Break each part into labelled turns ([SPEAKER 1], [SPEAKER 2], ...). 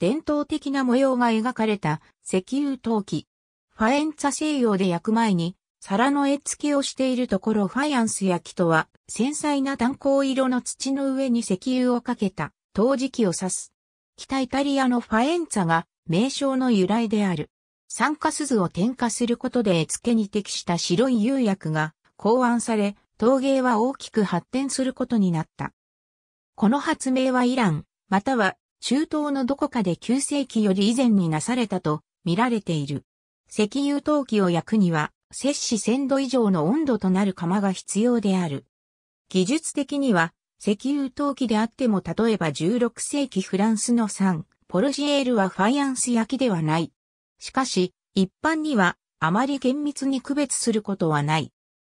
[SPEAKER 1] 伝統的な模様が描かれた石油陶器。ファエンツァ西洋で焼く前に、皿の絵付けをしているところファイアンス焼きとは、繊細な炭鉱色の土の上に石油をかけた、陶磁器を指す。北イタリアのファエンツァが名称の由来である。酸化鈴を添加することで絵付けに適した白い釉薬が考案され、陶芸は大きく発展することになった。この発明はイラン、または中東のどこかで9世紀より以前になされたと見られている。石油陶器を焼くには、摂氏1000度以上の温度となる窯が必要である。技術的には、石油陶器であっても例えば16世紀フランスの産、ポルシエールはファイアンス焼きではない。しかし、一般には、あまり厳密に区別することはない。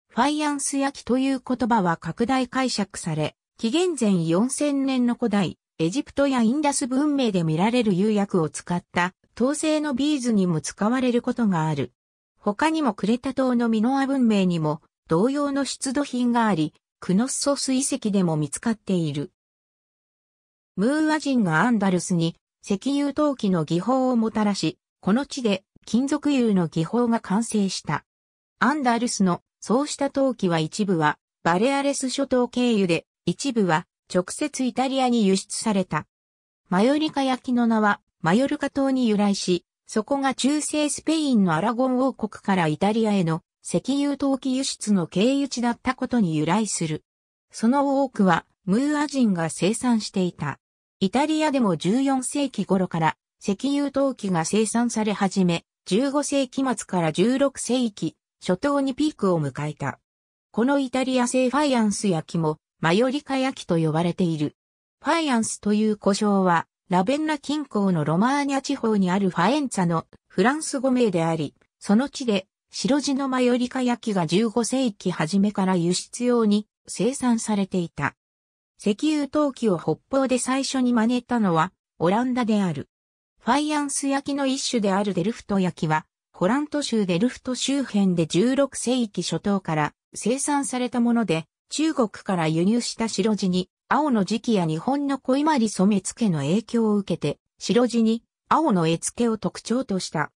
[SPEAKER 1] ファイアンス焼きという言葉は拡大解釈され、紀元前4000年の古代、エジプトやインダス文明で見られる釉薬を使った陶製のビーズにも使われることがある。他にもクレタ島のミノア文明にも同様の出土品があり、クノッソス遺跡でも見つかっている。ムーア人がアンダルスに石油陶器の技法をもたらし、この地で金属油の技法が完成した。アンダルスのそうした陶器は一部はバレアレス諸島経由で、一部は直接イタリアに輸出された。マヨリカ焼きの名は、マヨルカ島に由来し、そこが中世スペインのアラゴン王国からイタリアへの石油陶器輸出の経由地だったことに由来する。その多くは、ムーア人が生産していた。イタリアでも14世紀頃から石油陶器が生産され始め、15世紀末から16世紀初頭にピークを迎えた。このイタリア製ファイアンス焼きもマヨリカ焼きと呼ばれている。ファイアンスという呼称は、ラベンナ近郊のロマーニャ地方にあるファエンツァのフランス語名であり、その地で白地のマヨリカ焼きが15世紀初めから輸出用に生産されていた。石油陶器を北方で最初に真似たのはオランダである。ファイアンス焼きの一種であるデルフト焼きは、ホラント州デルフト周辺で16世紀初頭から生産されたもので、中国から輸入した白地に、青の磁器や日本の小まり染付の影響を受けて、白地に青の絵付けを特徴とした。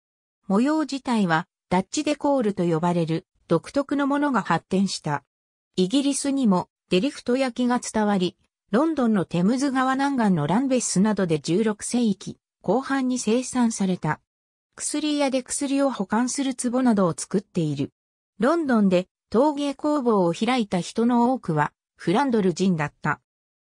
[SPEAKER 1] 模様自体は、ダッチデコールと呼ばれる独特のものが発展した。イギリスにもデリフト焼きが伝わり、ロンドンのテムズ川南岸のランベスなどで16世紀後半に生産された。薬屋で薬を保管する壺などを作っている。ロンドンで陶芸工房を開いた人の多くは、フランドル人だった。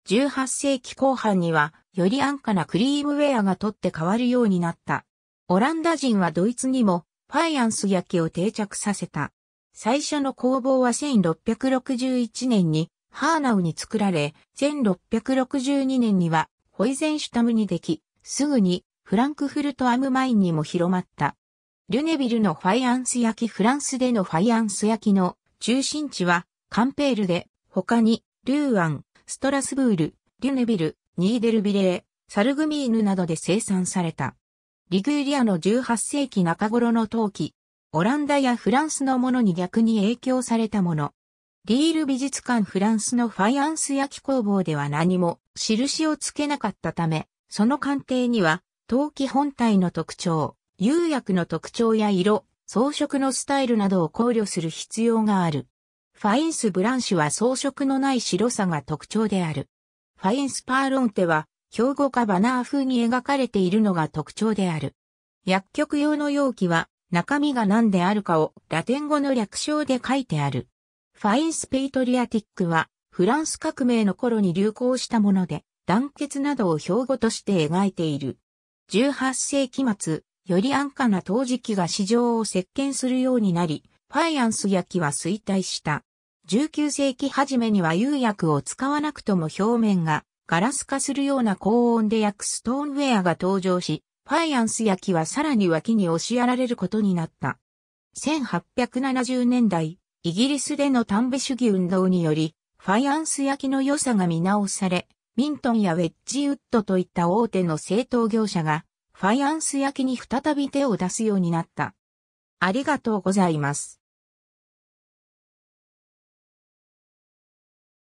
[SPEAKER 1] 18世紀後半には、より安価なクリームウェアが取って変わるようになった。オランダ人はドイツにも、ファイアンス焼きを定着させた。最初の工房は1661年に、ハーナウに作られ、1662年には、ホイゼンシュタムにでき、すぐに、フランクフルトアムマインにも広まった。ルネビルのファイアンス焼きフランスでのファイアンス焼きの中心地はカンペールで、他に、リューアン、ストラスブール、リュネビル、ニーデルビレー、サルグミーヌなどで生産された。リグーリアの18世紀中頃の陶器、オランダやフランスのものに逆に影響されたもの。リール美術館フランスのファイアンス焼き工房では何も印をつけなかったため、その鑑定には陶器本体の特徴、釉薬の特徴や色、装飾のスタイルなどを考慮する必要がある。ファインス・ブランシュは装飾のない白さが特徴である。ファインス・パーロンテは、標語かバナー風に描かれているのが特徴である。薬局用の容器は、中身が何であるかをラテン語の略称で書いてある。ファインス・ペイトリアティックは、フランス革命の頃に流行したもので、団結などを標語として描いている。18世紀末、より安価な陶磁器が市場を席巻するようになり、ファイアンス焼きは衰退した。19世紀初めには釉薬を使わなくとも表面がガラス化するような高温で焼くストーンウェアが登場し、ファイアンス焼きはさらに脇に押しやられることになった。1870年代、イギリスでの丹部主義運動により、ファイアンス焼きの良さが見直され、ミントンやウェッジウッドといった大手の製陶業者がファイアンス焼きに再び手を出すようになった。ありがとうございます。